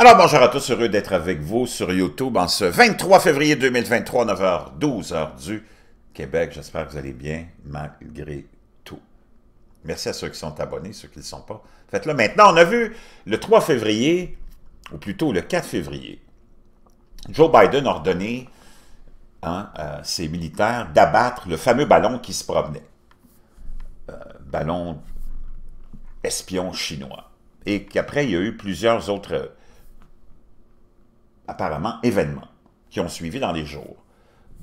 Alors bonjour à tous, heureux d'être avec vous sur YouTube en ce 23 février 2023, 9h12 h du Québec. J'espère que vous allez bien malgré tout. Merci à ceux qui sont abonnés, ceux qui ne le sont pas. Faites-le maintenant. On a vu le 3 février, ou plutôt le 4 février, Joe Biden ordonné hein, à ses militaires d'abattre le fameux ballon qui se promenait. Euh, ballon espion chinois. Et qu'après, il y a eu plusieurs autres apparemment événements qui ont suivi dans les jours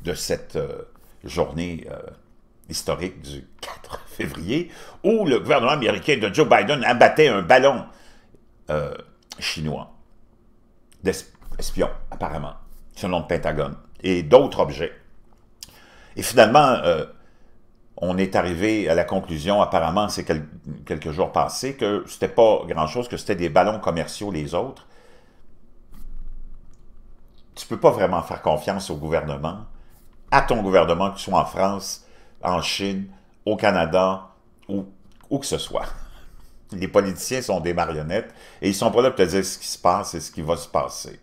de cette euh, journée euh, historique du 4 février, où le gouvernement américain de Joe Biden abattait un ballon euh, chinois d'espion, apparemment, selon le Pentagone, et d'autres objets. Et finalement, on est arrivé à la conclusion, apparemment, c'est quelques jours passés, que c'était pas grand-chose, que c'était des ballons commerciaux les autres, tu peux pas vraiment faire confiance au gouvernement, à ton gouvernement, que tu sois en France, en Chine, au Canada, ou où que ce soit. Les politiciens sont des marionnettes et ils sont pas là pour te dire ce qui se passe et ce qui va se passer.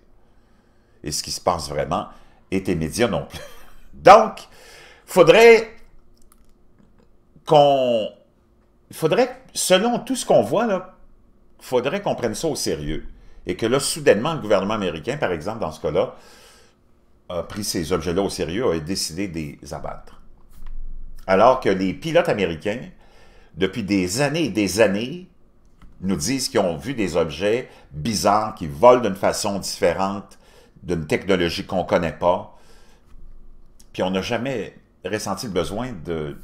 Et ce qui se passe vraiment, et tes médias non plus. Donc, faudrait qu'on... faudrait, selon tout ce qu'on voit, là, faudrait qu'on prenne ça au sérieux. Et que là, soudainement, le gouvernement américain, par exemple, dans ce cas-là, a pris ces objets-là au sérieux et a décidé de les abattre. Alors que les pilotes américains, depuis des années et des années, nous disent qu'ils ont vu des objets bizarres qui volent d'une façon différente, d'une technologie qu'on ne connaît pas. Puis on n'a jamais ressenti le besoin de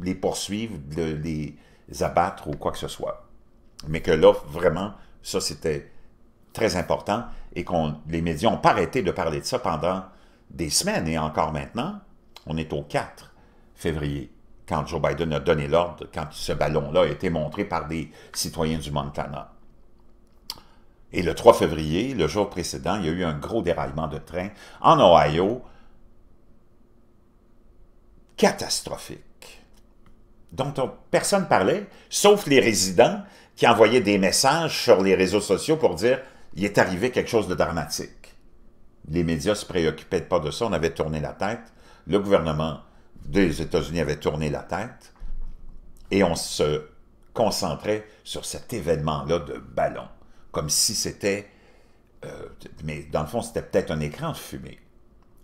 les poursuivre, de les abattre ou quoi que ce soit. Mais que là, vraiment, ça c'était très important et que les médias n'ont pas arrêté de parler de ça pendant des semaines et encore maintenant. On est au 4 février, quand Joe Biden a donné l'ordre, quand ce ballon-là a été montré par des citoyens du Montana. Et le 3 février, le jour précédent, il y a eu un gros déraillement de train en Ohio, catastrophique, dont personne ne parlait, sauf les résidents qui envoyaient des messages sur les réseaux sociaux pour dire il est arrivé quelque chose de dramatique. Les médias ne se préoccupaient pas de ça, on avait tourné la tête. Le gouvernement des États-Unis avait tourné la tête et on se concentrait sur cet événement-là de ballon, comme si c'était... Euh, mais dans le fond, c'était peut-être un écran de fumée,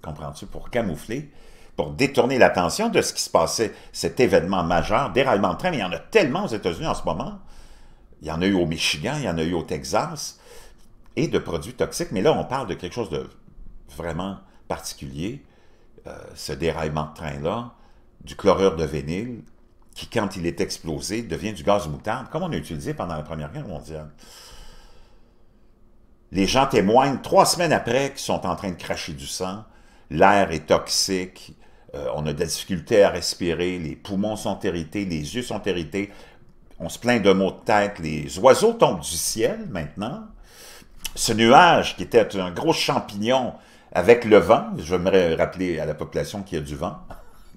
comprends-tu, pour camoufler, pour détourner l'attention de ce qui se passait, cet événement majeur, déraillement de train, mais il y en a tellement aux États-Unis en ce moment. Il y en a eu au Michigan, il y en a eu au Texas, de produits toxiques. Mais là, on parle de quelque chose de vraiment particulier, euh, ce déraillement de train-là, du chlorure de vinyle, qui, quand il est explosé, devient du gaz moutarde, comme on a utilisé pendant la Première Guerre mondiale. Les gens témoignent trois semaines après qu'ils sont en train de cracher du sang, l'air est toxique, euh, on a des difficultés à respirer, les poumons sont irrités, les yeux sont irrités, on se plaint de maux de tête, les oiseaux tombent du ciel maintenant, ce nuage qui était un gros champignon avec le vent, j'aimerais rappeler à la population qu'il y a du vent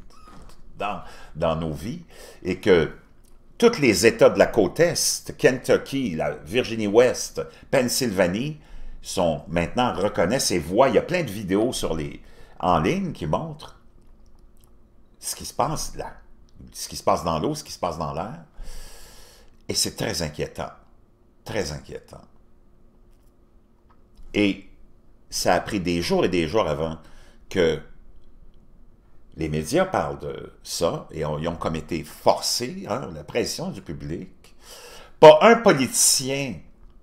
dans, dans nos vies, et que tous les États de la côte Est, Kentucky, la Virginie-Ouest, Pennsylvanie, sont maintenant reconnaissent et voient. Il y a plein de vidéos sur les, en ligne qui montrent ce qui se passe là, ce qui se passe dans l'eau, ce qui se passe dans l'air. Et c'est très inquiétant, très inquiétant. Et ça a pris des jours et des jours avant que les médias parlent de ça et ils ont comme été forcés, hein, la pression du public. Pas un politicien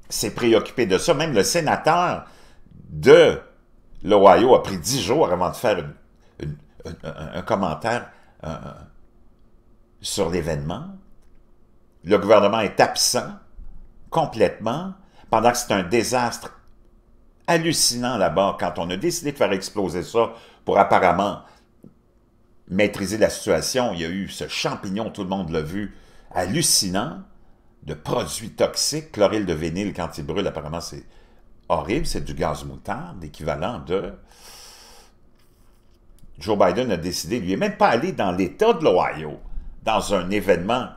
s'est préoccupé de ça. Même le sénateur de l'Ohio a pris dix jours avant de faire un, commentaire sur l'événement. Le gouvernement est absent complètement pendant que c'est un désastre hallucinant là-bas quand on a décidé de faire exploser ça pour apparemment maîtriser la situation. Il y a eu ce champignon, tout le monde l'a vu, hallucinant, de produits toxiques, Chlorure de vinyle quand il brûle, apparemment c'est horrible, c'est du gaz moutarde, l'équivalent de... Joe Biden a décidé, lui, même pas aller dans l'État de l'Ohio, dans un événement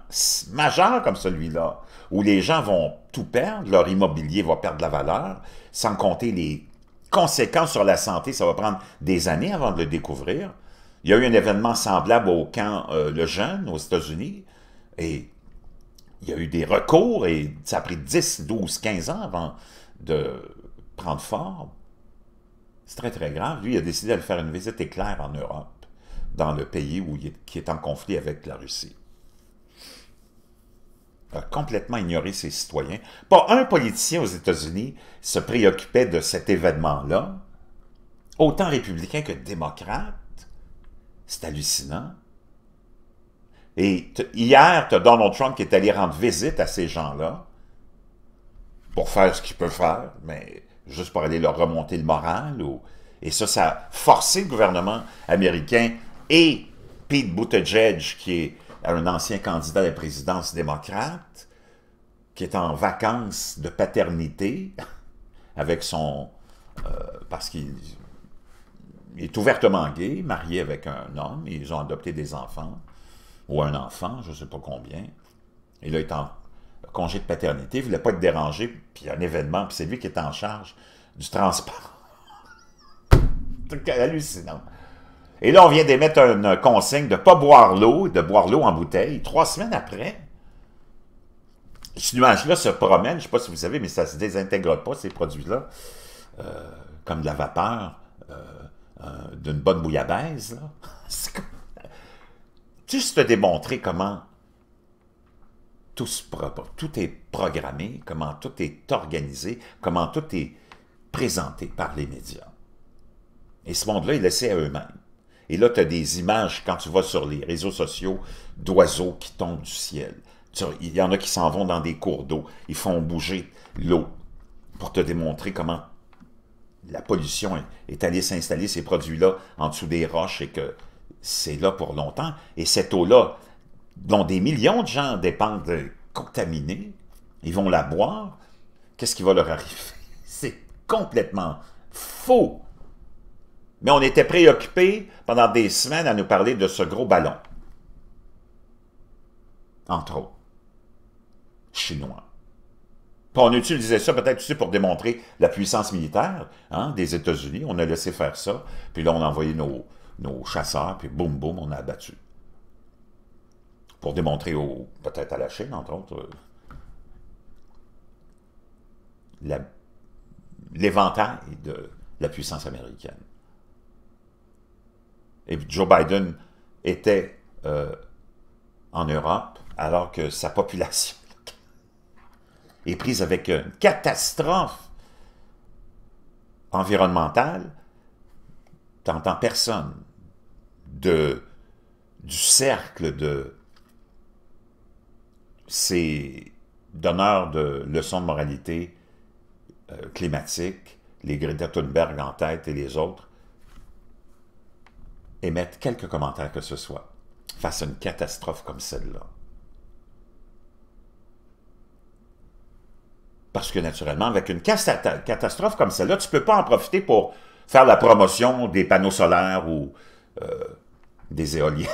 majeur comme celui-là, où les gens vont tout perdre, leur immobilier va perdre la valeur, sans compter les conséquences sur la santé, ça va prendre des années avant de le découvrir. Il y a eu un événement semblable au camp euh, Le Jeune aux États-Unis, et il y a eu des recours, et ça a pris 10, 12, 15 ans avant de prendre forme. C'est très, très grave. Lui, il a décidé de faire une visite éclair en Europe, dans le pays où il qui est en conflit avec la Russie a complètement ignoré ses citoyens. Pas un politicien aux États-Unis se préoccupait de cet événement-là, autant républicain que démocrate. C'est hallucinant. Et hier, Donald Trump qui est allé rendre visite à ces gens-là pour faire ce qu'il peut faire, mais juste pour aller leur remonter le moral. Et ça, ça a forcé le gouvernement américain et Pete Buttigieg, qui est un ancien candidat à la présidence démocrate qui est en vacances de paternité avec son... Euh, parce qu'il est ouvertement gay, marié avec un homme, ils ont adopté des enfants, ou un enfant, je ne sais pas combien. Et là, il est en congé de paternité, il ne voulait pas être dérangé, puis il y a un événement, puis c'est lui qui est en charge du transport. C'est hallucinant. Et là, on vient d'émettre une euh, consigne de ne pas boire l'eau, de boire l'eau en bouteille. Trois semaines après, ce nuage-là se promène, je ne sais pas si vous savez, mais ça ne se désintègre pas, ces produits-là, euh, comme de la vapeur euh, d'une bonne bouillabaisse. Comme... Juste te démontrer comment tout, se tout est programmé, comment tout est organisé, comment tout est présenté par les médias. Et ce monde-là est laissé à eux-mêmes. Et là, tu as des images, quand tu vas sur les réseaux sociaux, d'oiseaux qui tombent du ciel. Il y en a qui s'en vont dans des cours d'eau. Ils font bouger l'eau pour te démontrer comment la pollution est allée s'installer, ces produits-là, en dessous des roches et que c'est là pour longtemps. Et cette eau-là, dont des millions de gens dépendent de contaminer, ils vont la boire. Qu'est-ce qui va leur arriver? C'est complètement faux mais on était préoccupés pendant des semaines à nous parler de ce gros ballon. Entre autres. Chinois. Puis on utilisait ça peut-être aussi pour démontrer la puissance militaire hein, des États-Unis. On a laissé faire ça, puis là on a envoyé nos, nos chasseurs, puis boum boum, on a abattu. Pour démontrer peut-être à la Chine, entre autres, euh, l'éventail de la puissance américaine et Joe Biden était euh, en Europe, alors que sa population est prise avec une catastrophe environnementale, t'entends personne de, du cercle de ces donneurs de leçons de moralité euh, climatique, les Greta Thunberg en tête et les autres, mettre quelques commentaires que ce soit face à une catastrophe comme celle-là. Parce que naturellement, avec une catastrophe comme celle-là, tu ne peux pas en profiter pour faire la promotion des panneaux solaires ou euh, des éoliennes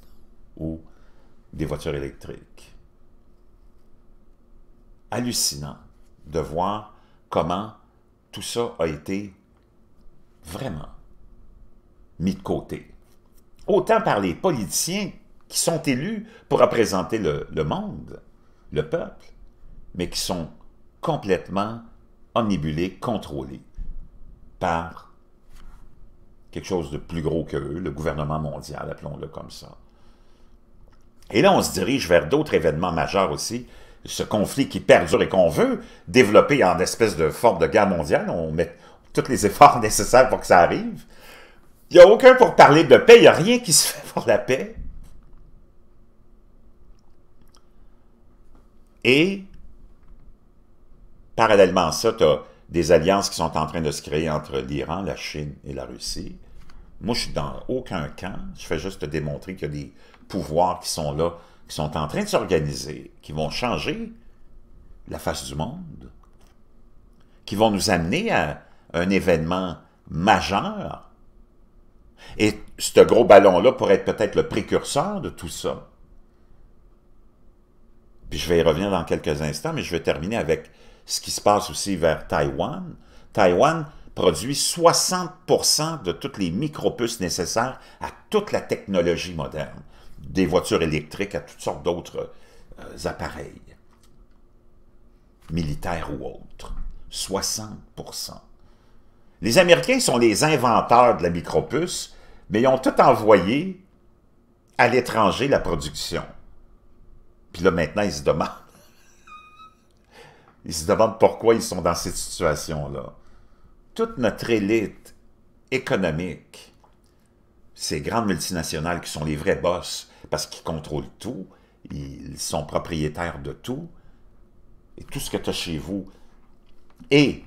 ou des voitures électriques. Hallucinant de voir comment tout ça a été vraiment mis de côté. Autant par les politiciens qui sont élus pour représenter le, monde, le peuple, mais qui sont complètement omnibulés, contrôlés par quelque chose de plus gros que le gouvernement mondial, appelons-le comme ça. Et là, on se dirige vers d'autres événements majeurs aussi, ce conflit qui perdure et qu'on veut développer en espèce de forme de guerre mondiale, on met tous les efforts nécessaires pour que ça arrive, il n'y a aucun pour parler de paix, il n'y a rien qui se fait pour la paix. Et, parallèlement à ça, tu as des alliances qui sont en train de se créer entre l'Iran, la Chine et la Russie. Moi, je suis dans aucun camp. Je fais juste te démontrer qu'il y a des pouvoirs qui sont là, qui sont en train de s'organiser, qui vont changer la face du monde, qui vont nous amener à un événement majeur et ce gros ballon-là pourrait être peut-être le précurseur de tout ça. Puis je vais y revenir dans quelques instants, mais je vais terminer avec ce qui se passe aussi vers Taïwan. Taïwan produit 60% de toutes les micropuces nécessaires à toute la technologie moderne, des voitures électriques à toutes sortes d'autres euh, appareils, militaires ou autres. 60%. Les Américains sont les inventeurs de la micropuce, mais ils ont tout envoyé à l'étranger la production. Puis là, maintenant, ils se demandent. Ils se demandent pourquoi ils sont dans cette situation-là. Toute notre élite économique, ces grandes multinationales qui sont les vrais boss, parce qu'ils contrôlent tout, ils sont propriétaires de tout, et tout ce que tu as chez vous. Et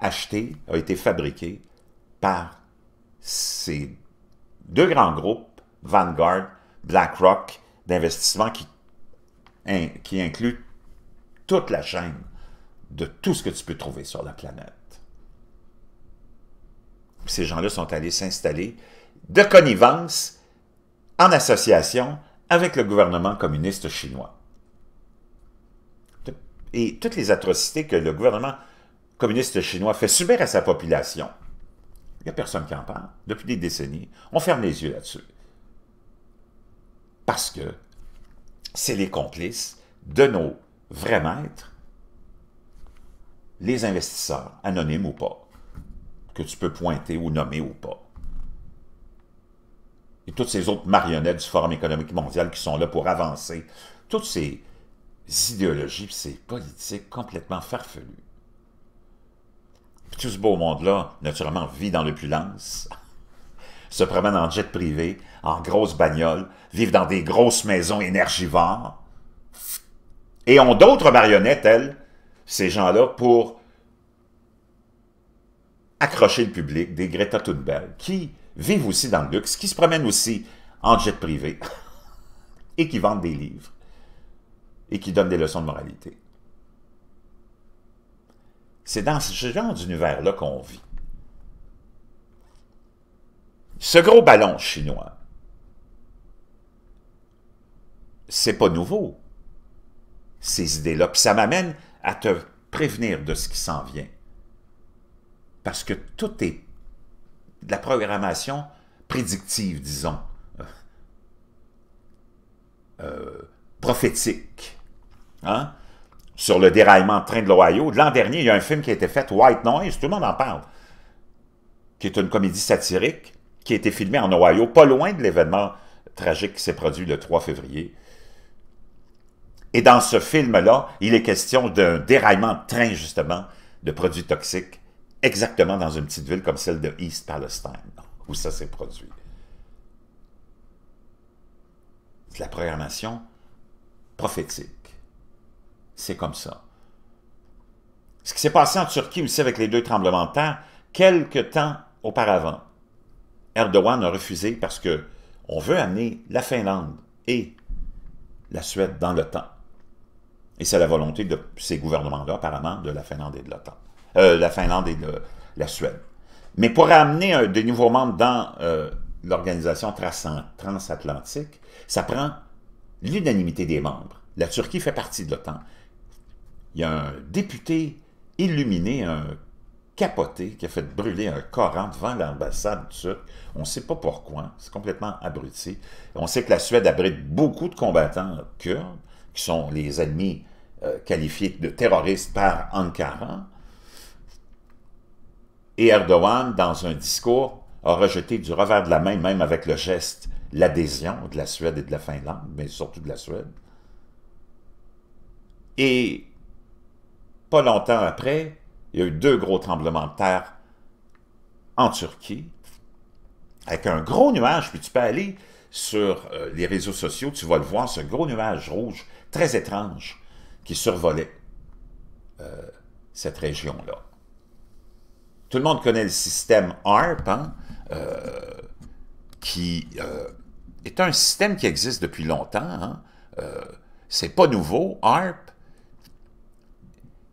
acheté, a été fabriqué par ces deux grands groupes, Vanguard, BlackRock, d'investissement qui, qui inclut toute la chaîne de tout ce que tu peux trouver sur la planète. Ces gens-là sont allés s'installer de connivence en association avec le gouvernement communiste chinois. Et toutes les atrocités que le gouvernement communiste chinois fait subir à sa population. Il n'y a personne qui en parle. Depuis des décennies, on ferme les yeux là-dessus. Parce que c'est les complices de nos vrais maîtres, les investisseurs, anonymes ou pas, que tu peux pointer ou nommer ou pas. Et toutes ces autres marionnettes du Forum économique mondial qui sont là pour avancer, toutes ces idéologies, ces politiques complètement farfelues tout ce beau monde-là, naturellement, vit dans l'opulence, se promène en jet privé, en grosse bagnole, vivent dans des grosses maisons énergivores, et ont d'autres marionnettes, elles, ces gens-là, pour accrocher le public, des Greta Thunberg, qui vivent aussi dans le luxe, qui se promènent aussi en jet privé, et qui vendent des livres, et qui donnent des leçons de moralité. C'est dans ce genre d'univers-là qu'on vit. Ce gros ballon chinois, c'est pas nouveau, ces idées-là. Puis ça m'amène à te prévenir de ce qui s'en vient. Parce que tout est de la programmation prédictive, disons, euh, euh, prophétique. Hein? sur le déraillement de train de l'Ohio. L'an dernier, il y a un film qui a été fait, White Noise, tout le monde en parle, qui est une comédie satirique qui a été filmée en Ohio, pas loin de l'événement tragique qui s'est produit le 3 février. Et dans ce film-là, il est question d'un déraillement de train, justement, de produits toxiques, exactement dans une petite ville comme celle de East Palestine, où ça s'est produit. C'est la programmation prophétique c'est comme ça. Ce qui s'est passé en Turquie aussi avec les deux tremblements de terre, quelque temps auparavant, Erdogan a refusé parce qu'on veut amener la Finlande et la Suède dans l'OTAN. Et c'est la volonté de ces gouvernements-là, apparemment, de la Finlande et de l'OTAN. Euh, la Finlande et la Suède. Mais pour amener un, des nouveaux membres dans euh, l'organisation transatlantique, ça prend l'unanimité des membres. La Turquie fait partie de l'OTAN il y a un député illuminé, un capoté, qui a fait brûler un Coran devant l'ambassade turque. On ne sait pas pourquoi, c'est complètement abruti. On sait que la Suède abrite beaucoup de combattants kurdes, qui sont les ennemis euh, qualifiés de terroristes par Ankara. Et Erdogan, dans un discours, a rejeté du revers de la main, même avec le geste, l'adhésion de la Suède et de la Finlande, mais surtout de la Suède. Et pas longtemps après, il y a eu deux gros tremblements de terre en Turquie, avec un gros nuage, puis tu peux aller sur euh, les réseaux sociaux, tu vas le voir, ce gros nuage rouge très étrange qui survolait euh, cette région-là. Tout le monde connaît le système ARP, hein, euh, qui est un système qui existe depuis longtemps. Hein, c'est pas nouveau. ARP,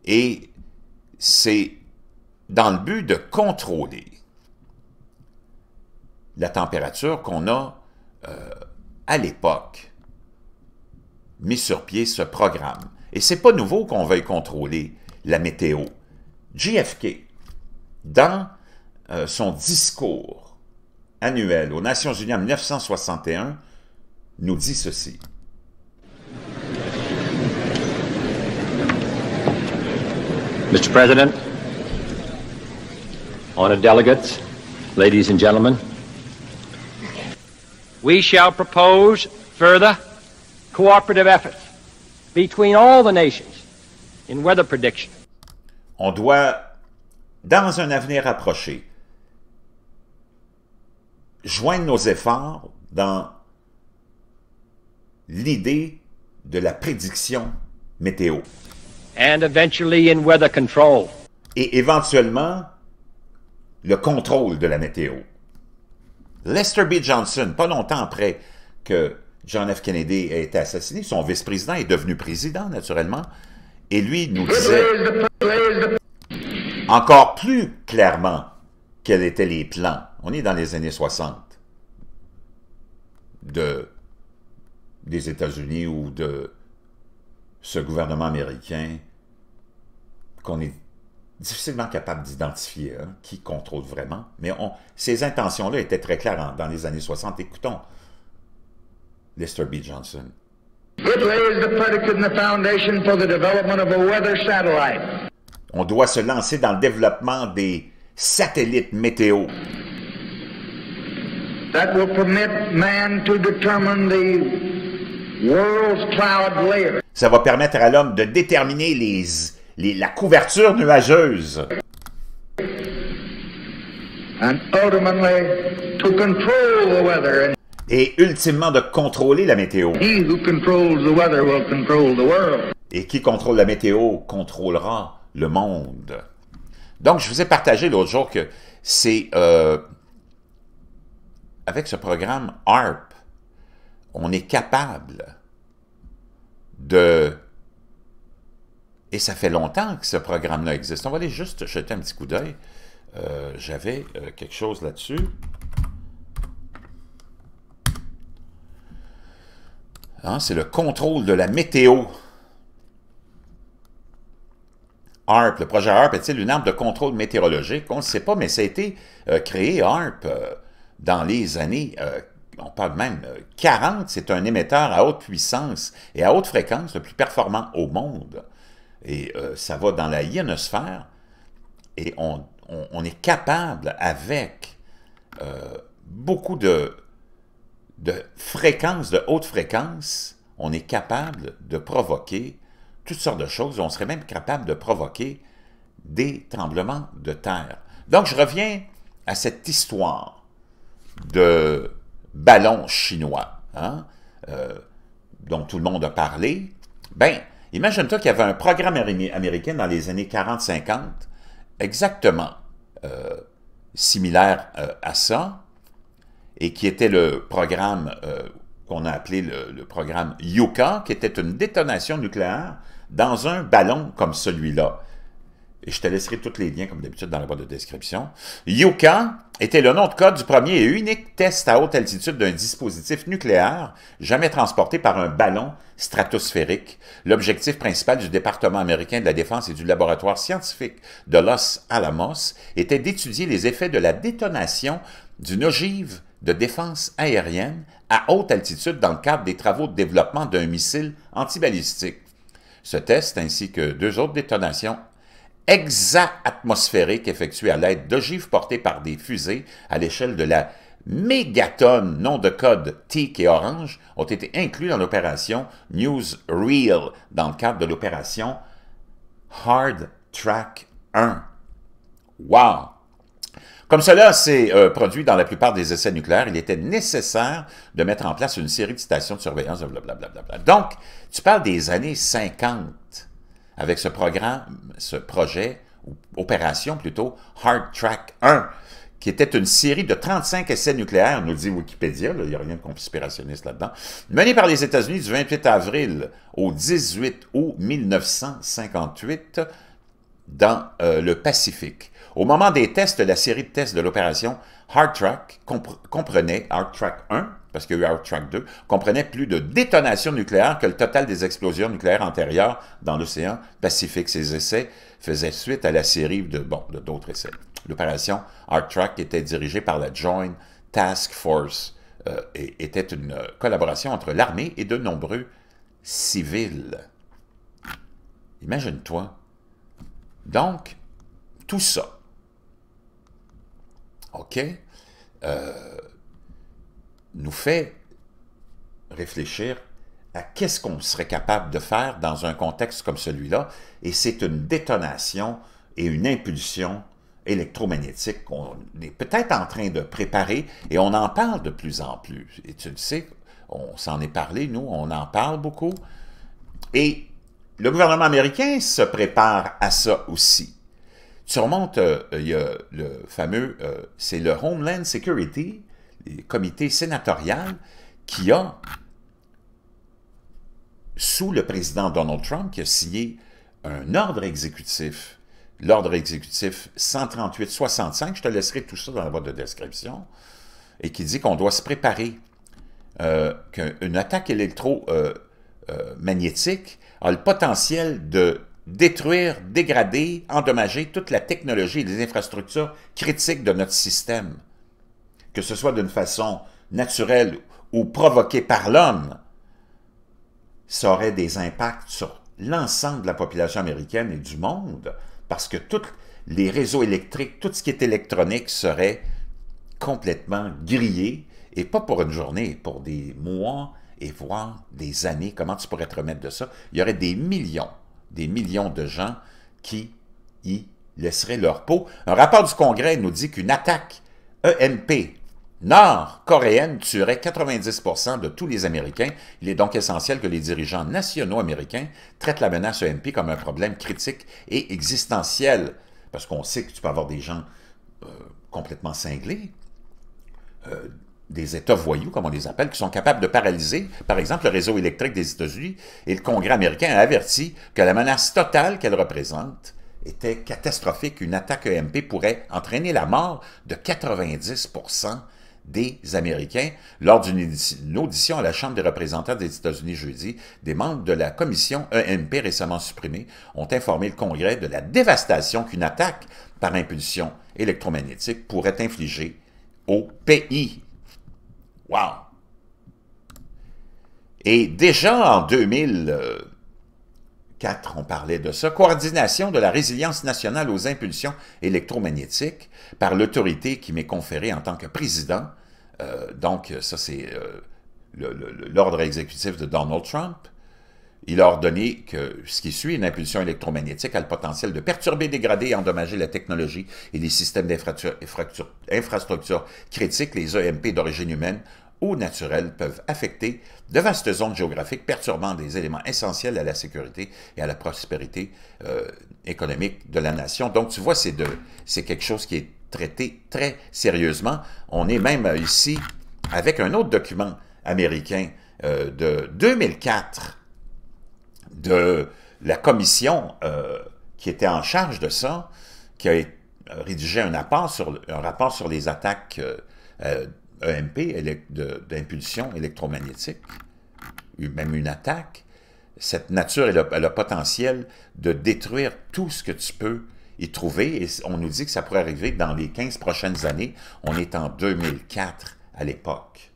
et c'est dans le but de contrôler la température qu'on a euh, à l'époque mis sur pied ce programme. Et ce n'est pas nouveau qu'on veuille contrôler la météo. JFK, dans euh, son discours annuel aux Nations Unies en 1961, nous dit ceci. Mr. President, honored delegates, ladies and gentlemen, we shall propose further cooperative efforts between all the nations in weather prediction. On doit, dans un avenir approché, joindre nos efforts dans l'idée de la prédiction météo. Et éventuellement, le contrôle de la météo. Lester B. Johnson, pas longtemps après que John F. Kennedy a été assassiné, son vice-président est devenu président, naturellement, et lui nous disait encore plus clairement quels étaient les plans. On est dans les années 60 de, des États-Unis ou de, ce gouvernement américain qu'on est difficilement capable d'identifier hein, qui contrôle vraiment. Mais on, ces intentions-là étaient très claires dans les années 60. Écoutons Lester B. Johnson. On doit se lancer dans le développement des satellites météo. That will permit man to determine the world's cloud layer. Ça va permettre à l'homme de déterminer les, la couverture nuageuse. Et ultimement de contrôler la météo. Et qui contrôle la météo contrôlera le monde. Donc, je vous ai partagé l'autre jour que c'est euh, avec ce programme ARP, on est capable de... Et ça fait longtemps que ce programme-là existe. On va aller juste jeter un petit coup d'œil. Euh, j'avais euh, quelque chose là-dessus. Hein, c'est le contrôle de la météo. ARP, le projet ARP est-il une arme de contrôle météorologique? On ne sait pas, mais ça a été euh, créé, ARP, dans les années on parle même 40, euh, c'est un émetteur à haute puissance et à haute fréquence le plus performant au monde. Et euh, ça va dans la ionosphère et on, est capable avec euh, beaucoup de, de fréquences, de haute fréquence, on est capable de provoquer toutes sortes de choses. On serait même capable de provoquer des tremblements de terre. Donc, je reviens à cette histoire de ballon chinois, hein? euh, dont tout le monde a parlé, ben, imagine-toi qu'il y avait un programme américain dans les années 40-50, exactement euh, similaire euh, à ça, et qui était le programme qu'on a appelé le, programme Yuka, qui était une détonation nucléaire dans un ballon comme celui-là et je te laisserai tous les liens, comme d'habitude, dans la boîte de description. Yucca était le nom de code du premier et unique test à haute altitude d'un dispositif nucléaire jamais transporté par un ballon stratosphérique, l'objectif principal du département américain de la défense et du laboratoire scientifique de Los Alamos était d'étudier les effets de la détonation d'une ogive de défense aérienne à haute altitude dans le cadre des travaux de développement d'un missile antibalistique. Ce test, ainsi que deux autres détonations exa atmosphérique effectué à l'aide d'ogives portées par des fusées à l'échelle de la mégatonne, nom de code TIC et Orange, ont été inclus dans l'opération Newsreel dans le cadre de l'opération Hard Track 1. Wow! Comme cela s'est euh, produit dans la plupart des essais nucléaires, il était nécessaire de mettre en place une série de stations de surveillance, blablabla. Donc, tu parles des années 50 avec ce programme, ce projet, ou opération plutôt, Hard Track 1, qui était une série de 35 essais nucléaires, nous dit Wikipédia, il n'y a rien de conspirationniste là-dedans, menée par les États-Unis du 28 avril au 18 août 1958 dans euh, le Pacifique. Au moment des tests, la série de tests de l'opération Hard comprenait, Hard Track 1, parce qu'il y a eu Hard 2, comprenait plus de détonations nucléaires que le total des explosions nucléaires antérieures dans l'océan Pacifique. Ces essais faisaient suite à la série de bon, d'autres essais. L'opération Hard Track était dirigée par la Joint Task Force euh, et était une collaboration entre l'armée et de nombreux civils. Imagine-toi. Donc, tout ça OK, euh, nous fait réfléchir à qu'est-ce qu'on serait capable de faire dans un contexte comme celui-là, et c'est une détonation et une impulsion électromagnétique qu'on est peut-être en train de préparer, et on en parle de plus en plus. Et tu le sais, on s'en est parlé, nous, on en parle beaucoup. Et le gouvernement américain se prépare à ça aussi. Tu remontes, euh, euh, il y a le fameux, euh, c'est le Homeland Security, le comité sénatorial, qui a, sous le président Donald Trump, qui a signé un ordre exécutif, l'ordre exécutif 138-65, je te laisserai tout ça dans la boîte de description, et qui dit qu'on doit se préparer qu'une attaque électromagnétique a le potentiel de détruire, dégrader, endommager toute la technologie et les infrastructures critiques de notre système, que ce soit d'une façon naturelle ou provoquée par l'homme, ça aurait des impacts sur l'ensemble de la population américaine et du monde, parce que tous les réseaux électriques, tout ce qui est électronique serait complètement grillé, et pas pour une journée, pour des mois et voire des années. Comment tu pourrais te remettre de ça? Il y aurait des millions des millions de gens qui y laisseraient leur peau. Un rapport du Congrès nous dit qu'une attaque EMP nord-coréenne tuerait 90 de tous les Américains. Il est donc essentiel que les dirigeants nationaux américains traitent la menace EMP comme un problème critique et existentiel. Parce qu'on sait que tu peux avoir des gens euh, complètement cinglés, euh, des États voyous, comme on les appelle, qui sont capables de paralyser, par exemple, le réseau électrique des États-Unis, et le Congrès américain a averti que la menace totale qu'elle représente était catastrophique. Une attaque EMP pourrait entraîner la mort de 90 des Américains. Lors d'une audition à la Chambre des représentants des États-Unis jeudi, des membres de la commission EMP récemment supprimée ont informé le Congrès de la dévastation qu'une attaque par impulsion électromagnétique pourrait infliger au pays Wow! Et déjà en 2004, on parlait de ça, coordination de la résilience nationale aux impulsions électromagnétiques par l'autorité qui m'est conférée en tant que président. Euh, donc, ça c'est euh, l'ordre exécutif de Donald Trump. Il a ordonné que ce qui suit, une impulsion électromagnétique, a le potentiel de perturber, dégrader et endommager la technologie et les systèmes d'infrastructures critiques, les EMP d'origine humaine ou naturelle, peuvent affecter de vastes zones géographiques, perturbant des éléments essentiels à la sécurité et à la prospérité euh, économique de la nation. Donc, tu vois, c'est quelque chose qui est traité très sérieusement. On est même ici avec un autre document américain euh, de 2004 de la commission euh, qui était en charge de ça, qui a rédigé un rapport sur, les attaques EMP, euh, euh, e d'impulsion électromagnétique, même une attaque, cette nature a, le potentiel de détruire tout ce que tu peux y trouver. Et on nous dit que ça pourrait arriver dans les 15 prochaines années. On est en 2004 à l'époque.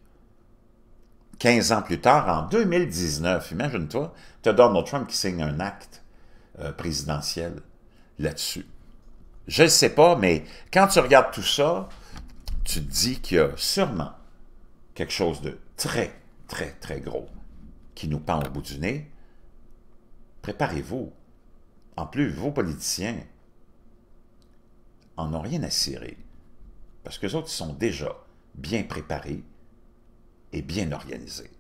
15 ans plus tard, en 2019, imagine-toi, tu as Donald Trump qui signe un acte euh, présidentiel là-dessus. Je ne sais pas, mais quand tu regardes tout ça, tu te dis qu'il y a sûrement quelque chose de très, très, très gros qui nous pend au bout du nez. Préparez-vous. En plus, vos politiciens en ont rien à cirer. Parce que les autres, sont déjà bien préparés et bien organisé.